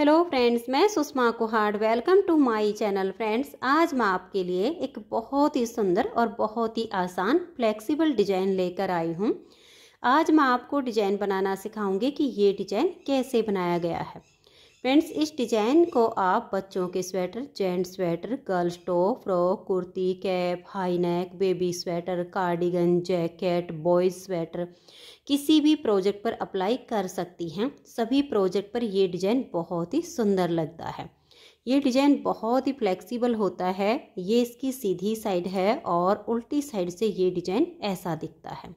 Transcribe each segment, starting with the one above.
hello friends मैं Sushma Kuhar welcome to my channel friends आज मैं आपके लिए एक बहुत ही सुंदर और बहुत ही आसान फ्लेक्सिबल डिजाइन लेकर आई हूँ आज मैं आपको डिजाइन बनाना सिखाऊंगी कि ये डिजाइन कैसे बनाया गया है फ्रेंड्स इस डिजाइन को आप बच्चों के sweater gent sweater girls top frock kurti cap high neck baby sweater cardigan jacket boys sweater किसी भी प्रोजेक्ट पर अप्लाई कर सकती हैं सभी प्रोजेक्ट पर ये डिज़ाइन बहुत ही सुंदर लगता है ये डिज़ाइन बहुत ही फ्लेक्सिबल होता है ये इसकी सीधी साइड है और उल्टी साइड से ये डिज़ाइन ऐसा दिखता है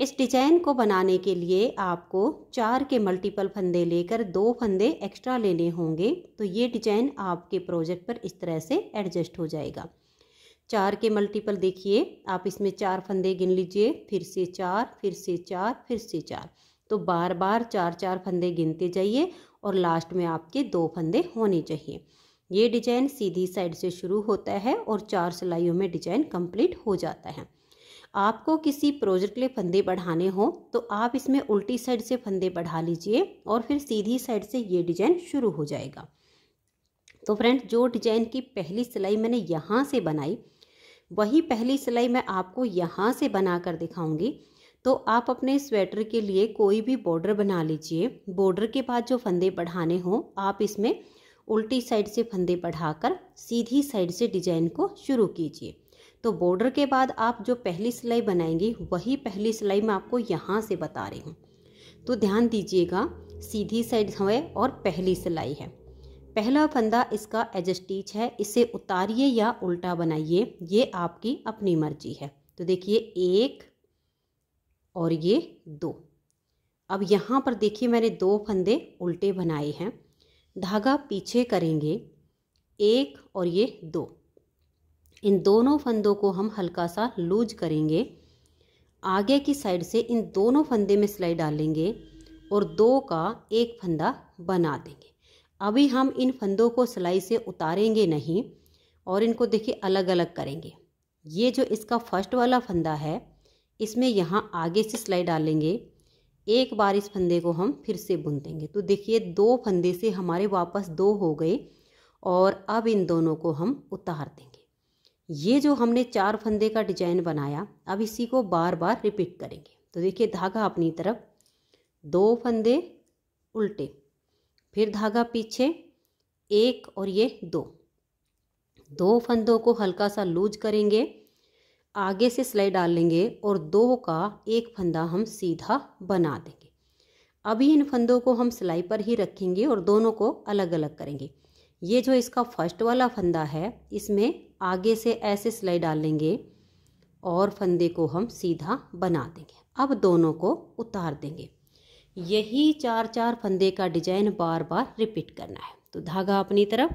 इस डिजाइन को बनाने के लिए आपको चार के मल्टीपल फंदे लेकर दो फंदे एक्स्ट्रा लेने होंगे तो ये डिजाइन आपके प्रोजेक्ट पर इस तरह से एडजस्ट हो जाएगा चार के मल्टीपल देखिए आप इसमें चार फंदे गिन लीजिए फिर से चार फिर से चार फिर से चार तो बार बार चार चार फंदे गिनते जाइए और लास्ट में आपके दो फंदे होने चाहिए ये डिजाइन सीधी साइड से शुरू होता है और चार सिलाइयों में डिजाइन कंप्लीट हो जाता है आपको किसी प्रोजेक्ट के लिए फंदे बढ़ाने हो तो आप इसमें उल्टी साइड से फंदे बढ़ा लीजिए और फिर सीधी साइड से ये डिजाइन शुरू हो जाएगा तो फ्रेंड जो डिजाइन की पहली सिलाई मैंने यहाँ से बनाई वही पहली सिलाई मैं आपको यहाँ से बना कर दिखाऊंगी तो आप अपने स्वेटर के लिए कोई भी बॉर्डर बना लीजिए बॉर्डर के बाद जो फंदे बढ़ाने हों आप इसमें उल्टी साइड से फंदे बढ़ाकर सीधी साइड से डिजाइन को शुरू कीजिए तो बॉर्डर के बाद आप जो पहली सिलाई बनाएंगे वही पहली सिलाई मैं आपको यहाँ से बता रही हूँ तो ध्यान दीजिएगा सीधी साइड हमें और पहली सिलाई है पहला फंदा इसका एजस्टिच है इसे उतारिए या उल्टा बनाइए ये आपकी अपनी मर्जी है तो देखिए एक और ये दो अब यहाँ पर देखिए मैंने दो फंदे उल्टे बनाए हैं धागा पीछे करेंगे एक और ये दो इन दोनों फंदों को हम हल्का सा लूज करेंगे आगे की साइड से इन दोनों फंदे में सिलाई डालेंगे और दो का एक फंदा बना देंगे अभी हम इन फंदों को सिलाई से उतारेंगे नहीं और इनको देखिए अलग अलग करेंगे ये जो इसका फर्स्ट वाला फंदा है इसमें यहाँ आगे से सिलाई डालेंगे एक बार इस फंदे को हम फिर से बुन देंगे तो देखिए दो फंदे से हमारे वापस दो हो गए और अब इन दोनों को हम उतार देंगे ये जो हमने चार फंदे का डिजाइन बनाया अब इसी को बार बार रिपीट करेंगे तो देखिए धागा अपनी तरफ दो फंदे उल्टे फिर धागा पीछे एक और ये दो दो फंदों को हल्का सा लूज करेंगे आगे से सिलाई डाल लेंगे और दो का एक फंदा हम सीधा बना देंगे अभी इन फंदों को हम सिलाई पर ही रखेंगे और दोनों को अलग अलग करेंगे ये जो इसका फर्स्ट वाला फंदा है इसमें आगे से ऐसे सिलाई डाल लेंगे और फंदे को हम सीधा बना देंगे अब दोनों को उतार देंगे यही चार चार फंदे का डिजाइन बार बार रिपीट करना है तो धागा अपनी तरफ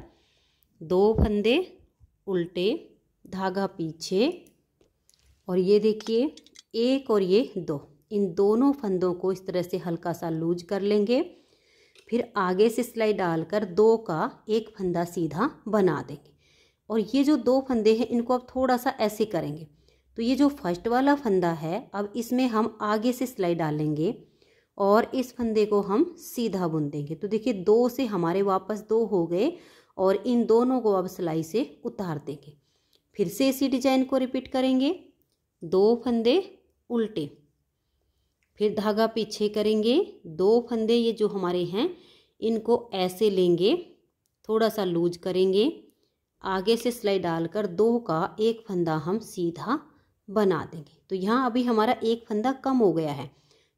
दो फंदे उल्टे धागा पीछे और ये देखिए एक और ये दो इन दोनों फंदों को इस तरह से हल्का सा लूज कर लेंगे फिर आगे से सिलाई डालकर दो का एक फंदा सीधा बना देंगे और ये जो दो फंदे हैं इनको अब थोड़ा सा ऐसे करेंगे तो ये जो फर्स्ट वाला फंदा है अब इसमें हम आगे से सिलाई डालेंगे और इस फंदे को हम सीधा बुन देंगे तो देखिए दो से हमारे वापस दो हो गए और इन दोनों को अब सिलाई से उतार देंगे फिर से इसी डिजाइन को रिपीट करेंगे दो फंदे उल्टे फिर धागा पीछे करेंगे दो फंदे ये जो हमारे हैं इनको ऐसे लेंगे थोड़ा सा लूज करेंगे आगे से सिलाई डालकर दो का एक फंदा हम सीधा बना देंगे तो यहाँ अभी हमारा एक फंदा कम हो गया है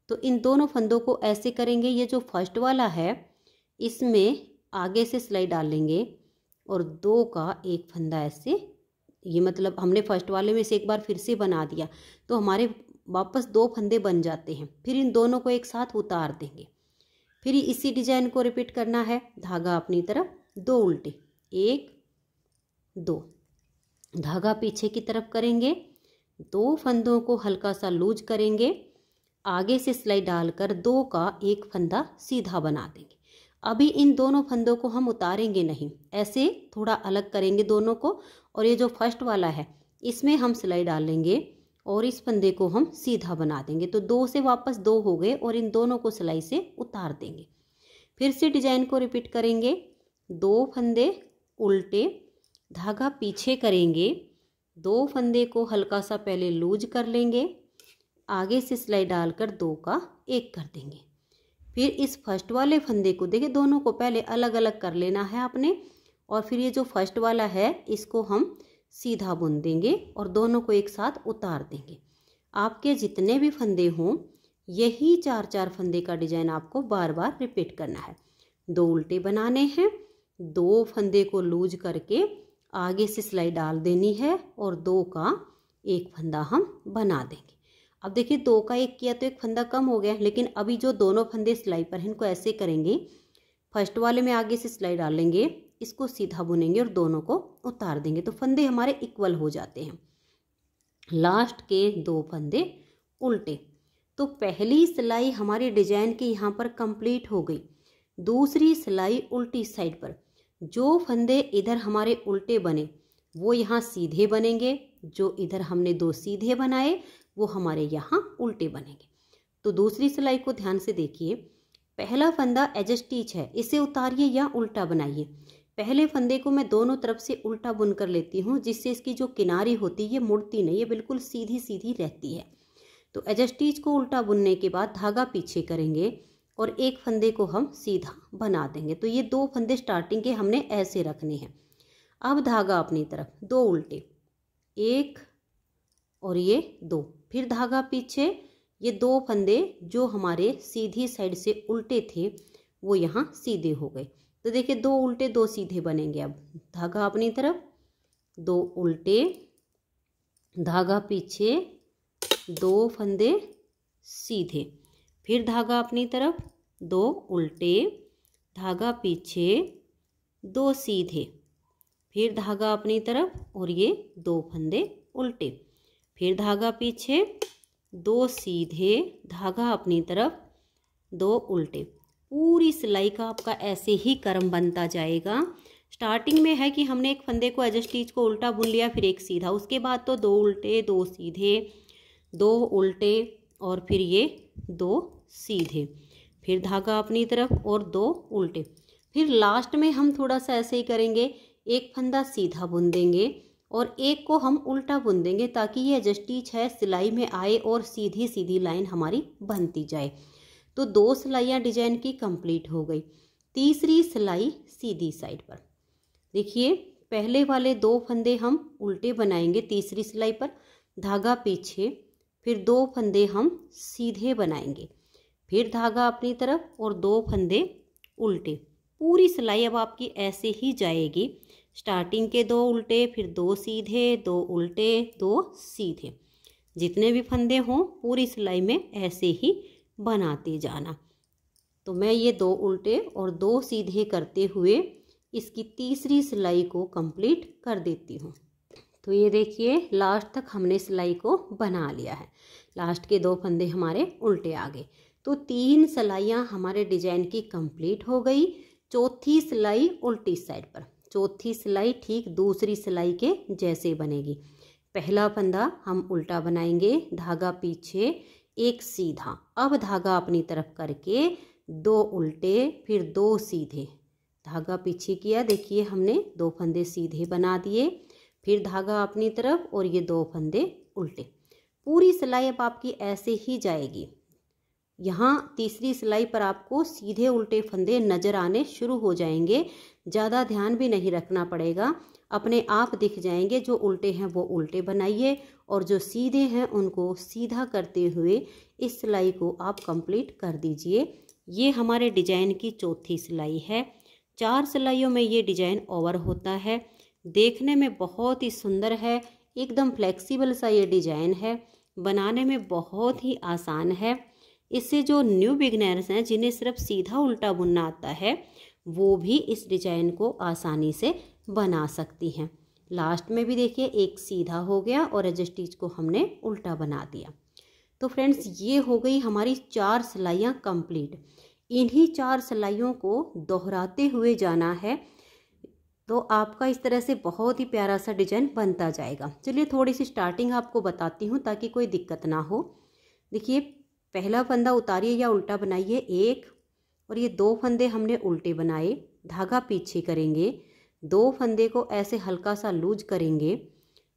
तो इन दोनों फंदों को ऐसे करेंगे ये जो फर्स्ट वाला है इसमें आगे से सिलाई डाल लेंगे और दो का एक फंदा ऐसे ये मतलब हमने फर्स्ट वाले में से एक बार फिर से बना दिया तो हमारे वापस दो फंदे बन जाते हैं फिर इन दोनों को एक साथ उतार देंगे फिर इसी डिजाइन को रिपीट करना है धागा अपनी तरफ दो उल्टे एक दो धागा पीछे की तरफ करेंगे दो फंदों को हल्का सा लूज करेंगे आगे से सिलाई डालकर दो का एक फंदा सीधा बना देंगे अभी इन दोनों फंदों को हम उतारेंगे नहीं ऐसे थोड़ा अलग करेंगे दोनों को और ये जो फर्स्ट वाला है इसमें हम सिलाई डालेंगे और इस फंदे को हम सीधा बना देंगे तो दो से वापस दो हो गए और इन दोनों को सिलाई से उतार देंगे फिर से डिजाइन को रिपीट करेंगे दो फंदे उल्टे धागा पीछे करेंगे दो फंदे को हल्का सा पहले लूज कर लेंगे आगे से सिलाई डालकर दो का एक कर देंगे फिर इस फर्स्ट वाले फंदे को देखिए दोनों को पहले अलग अलग कर लेना है आपने और फिर ये जो फर्स्ट वाला है इसको हम सीधा बुन देंगे और दोनों को एक साथ उतार देंगे आपके जितने भी फंदे हों यही चार चार फंदे का डिजाइन आपको बार बार रिपीट करना है दो उल्टे बनाने हैं दो फंदे को लूज करके आगे से सिलाई डाल देनी है और दो का एक फंदा हम बना देंगे अब देखिए दो का एक किया तो एक फंदा कम हो गया लेकिन अभी जो दोनों फंदे सिलाई पर हैं इनको ऐसे करेंगे फर्स्ट वाले में आगे से सिलाई डालेंगे इसको सीधा बुनेंगे और दोनों को उतार देंगे तो फंदे हमारे इक्वल हो जाते हैं लास्ट के दो फंदे उल्टे तो पहली सिलाई हमारी डिजाइन के यहाँ पर कंप्लीट हो गई दूसरी सिलाई उल्टी साइड पर जो फंदे इधर हमारे उल्टे बने वो यहाँ सीधे बनेंगे जो इधर हमने दो सीधे बनाए वो हमारे यहाँ उल्टे बनेंगे तो दूसरी सिलाई को ध्यान से देखिए पहला फंदा एज स्टीच है इसे उतारिए या उल्टा बनाइए पहले फंदे को मैं दोनों तरफ से उल्टा बुन कर लेती हूँ जिससे इसकी जो किनारी होती है ये मुड़ती नहीं है बिल्कुल सीधी सीधी रहती है तो एजस्टीज को उल्टा बुनने के बाद धागा पीछे करेंगे और एक फंदे को हम सीधा बना देंगे तो ये दो फंदे स्टार्टिंग के हमने ऐसे रखने हैं अब धागा अपनी तरफ दो उल्टे एक और ये दो फिर धागा पीछे ये दो फंदे जो हमारे सीधी साइड से उल्टे थे वो यहाँ सीधे हो गए तो देखिए दो उल्टे दो सीधे बनेंगे अब धागा अपनी तरफ दो उल्टे धागा पीछे दो फंदे सीधे फिर धागा अपनी तरफ दो उल्टे धागा पीछे दो सीधे फिर धागा अपनी तरफ और ये दो फंदे उल्टे फिर धागा पीछे दो सीधे धागा अपनी तरफ दो उल्टे पूरी सिलाई का आपका ऐसे ही कर्म बनता जाएगा स्टार्टिंग में है कि हमने एक फंदे को एजस्टीज को उल्टा बुन लिया फिर एक सीधा उसके बाद तो दो उल्टे दो सीधे दो उल्टे और फिर ये दो सीधे फिर धागा अपनी तरफ और दो उल्टे फिर लास्ट में हम थोड़ा सा ऐसे ही करेंगे एक फंदा सीधा बुन देंगे और एक को हम उल्टा बुन देंगे ताकि ये एज है सिलाई में आए और सीधी सीधी लाइन हमारी बनती जाए तो दो सिलाइयाँ डिजाइन की कंप्लीट हो गई तीसरी सिलाई सीधी साइड पर देखिए पहले वाले दो फंदे हम उल्टे बनाएंगे तीसरी सिलाई पर धागा पीछे फिर दो फंदे हम सीधे बनाएंगे फिर धागा अपनी तरफ और दो फंदे उल्टे पूरी सिलाई अब आपकी ऐसे ही जाएगी स्टार्टिंग के दो उल्टे फिर दो सीधे दो उल्टे दो सीधे जितने भी फंदे हों पूरी सिलाई में ऐसे ही बनाते जाना तो मैं ये दो उल्टे और दो सीधे करते हुए इसकी तीसरी सिलाई को कंप्लीट कर देती हूँ तो ये देखिए लास्ट तक हमने सिलाई को बना लिया है लास्ट के दो फंदे हमारे उल्टे आ गए तो तीन सिलाइयाँ हमारे डिजाइन की कंप्लीट हो गई चौथी सिलाई उल्टी साइड पर चौथी सिलाई ठीक दूसरी सिलाई के जैसे बनेगी पहला फंदा हम उल्टा बनाएंगे धागा पीछे एक सीधा अब धागा अपनी तरफ करके दो उल्टे फिर दो सीधे धागा पीछे किया देखिए हमने दो फंदे सीधे बना दिए फिर धागा अपनी तरफ और ये दो फंदे उल्टे पूरी सिलाई अब आपकी ऐसे ही जाएगी यहाँ तीसरी सिलाई पर आपको सीधे उल्टे फंदे नज़र आने शुरू हो जाएंगे ज़्यादा ध्यान भी नहीं रखना पड़ेगा अपने आप दिख जाएंगे जो उल्टे हैं वो उल्टे बनाइए और जो सीधे हैं उनको सीधा करते हुए इस सिलाई को आप कंप्लीट कर दीजिए ये हमारे डिजाइन की चौथी सिलाई है चार सिलाइयों में ये डिजाइन ओवर होता है देखने में बहुत ही सुंदर है एकदम फ्लेक्सिबल सा ये डिजाइन है बनाने में बहुत ही आसान है इससे जो न्यू बिगनर्स हैं जिन्हें सिर्फ सीधा उल्टा बुनना आता है वो भी इस डिजाइन को आसानी से बना सकती हैं लास्ट में भी देखिए एक सीधा हो गया और एजस्टिज को हमने उल्टा बना दिया तो फ्रेंड्स ये हो गई हमारी चार सिलाइयाँ कंप्लीट इन्हीं चार सिलाइयों को दोहराते हुए जाना है तो आपका इस तरह से बहुत ही प्यारा सा डिजाइन बनता जाएगा चलिए थोड़ी सी स्टार्टिंग आपको बताती हूँ ताकि कोई दिक्कत ना हो देखिए पहला फंदा उतारिए या उल्टा बनाइए एक और ये दो फंदे हमने उल्टे बनाए धागा पीछे करेंगे दो फंदे को ऐसे हल्का सा लूज करेंगे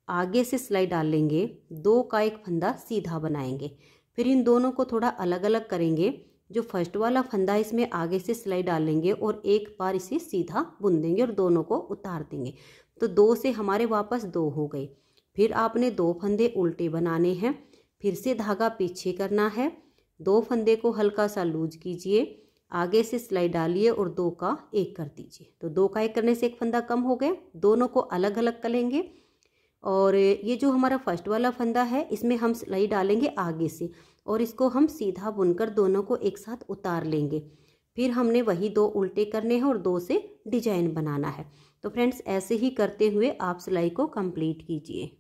आगे से सिलाई डाल लेंगे दो का एक फंदा सीधा बनाएंगे फिर इन दोनों को थोड़ा अलग अलग करेंगे जो फर्स्ट वाला फंदा है इसमें आगे से सिलाई डालेंगे और एक बार इसे सीधा बुन देंगे और दोनों को उतार देंगे तो दो से हमारे वापस दो हो गए फिर आपने दो फंदे उल्टे बनाने हैं फिर से धागा पीछे करना है दो फंदे को हल्का सा लूज कीजिए आगे से सिलाई डालिए और दो का एक कर दीजिए तो दो का एक करने से एक फंदा कम हो गया दोनों को अलग अलग कर लेंगे और ये जो हमारा फर्स्ट वाला फंदा है इसमें हम सिलाई डालेंगे आगे से और इसको हम सीधा बुनकर दोनों को एक साथ उतार लेंगे फिर हमने वही दो उल्टे करने हैं और दो से डिजाइन बनाना है तो फ्रेंड्स ऐसे ही करते हुए आप सिलाई को कंप्लीट कीजिए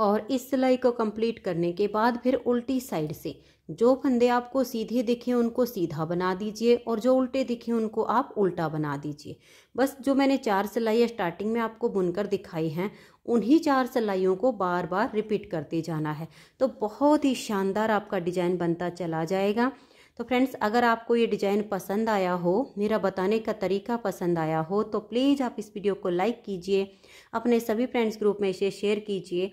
और इस सिलाई को कंप्लीट करने के बाद फिर उल्टी साइड से जो फंदे आपको सीधे दिखे उनको सीधा बना दीजिए और जो उल्टे दिखे उनको आप उल्टा बना दीजिए बस जो मैंने चार सिलाइयाँ स्टार्टिंग में आपको बुनकर दिखाई हैं उन्हीं चार सिलाइयों को बार बार रिपीट करते जाना है तो बहुत ही शानदार आपका डिज़ाइन बनता चला जाएगा तो फ्रेंड्स अगर आपको ये डिज़ाइन पसंद आया हो मेरा बताने का तरीका पसंद आया हो तो प्लीज़ आप इस वीडियो को लाइक कीजिए अपने सभी फ्रेंड्स ग्रुप में इसे शेयर कीजिए